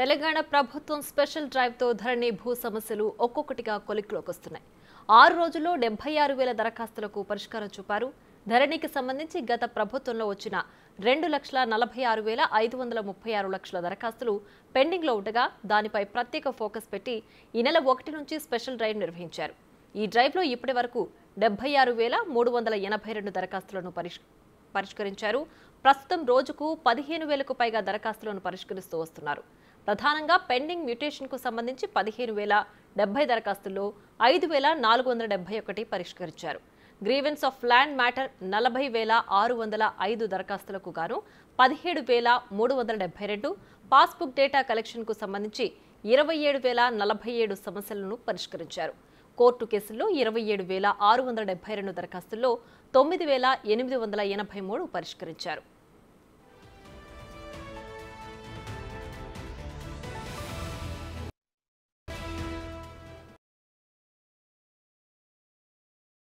తెలంగాణ ప్రభుత్వం స్పెషల్ డ్రైవ్తో ధరణి భూ సమస్యలు ఒక్కొక్కటిగా కొలిక్లోకి వస్తున్నాయి ఆరు రోజుల్లో డెబ్బై ఆరు వేల దరఖాస్తులకు పరిష్కారం చూపారు ధరణికి సంబంధించి గత ప్రభుత్వంలో వచ్చిన రెండు లక్షల నలభై ఆరు వేల ఐదు వందల ముప్పై ఆరు లక్షల దరఖాస్తులు పెండింగ్లో ఉండగా దానిపై ప్రత్యేక ఫోకస్ పెట్టి ఈ నెల ఒకటి నుంచి స్పెషల్ డ్రైవ్ నిర్వహించారు ఈ డ్రైవ్లో ఇప్పటి వరకు డెబ్బై ఆరు వేల మూడు వందల ఎనభై రెండు దరఖాస్తులను పరిష్ పరిష్కరించారు ప్రస్తుతం రోజుకు పదిహేను వేలకు పైగా దరఖాస్తులను పరిష్కరిస్తూ వస్తున్నారు ప్రధానంగా పెండింగ్ మ్యూటేషన్కు సంబంధించి పదిహేను వేల డెబ్బై దరఖాస్తుల్లో ఐదు వేల నాలుగు వందల డెబ్బై ఒకటి పరిష్కరించారు గ్రీవెన్స్ ఆఫ్ ల్యాండ్ మ్యాటర్ నలభై వేల ఆరు వందల ఐదు దరఖాస్తులకు గాను పదిహేడు వేల మూడు వందల డెబ్బై రెండు పాస్బుక్ డేటా కలెక్షన్కు సంబంధించి ఇరవై ఏడు వేల నలభై ఏడు సమస్యలను పరిష్కరించారు కోర్టు కేసుల్లో ఇరవై ఏడు వేల ఆరు వందల డెబ్బై రెండు దరఖాస్తుల్లో తొమ్మిది వేల ఎనిమిది వందల ఎనభై మూడు పరిష్కరించారు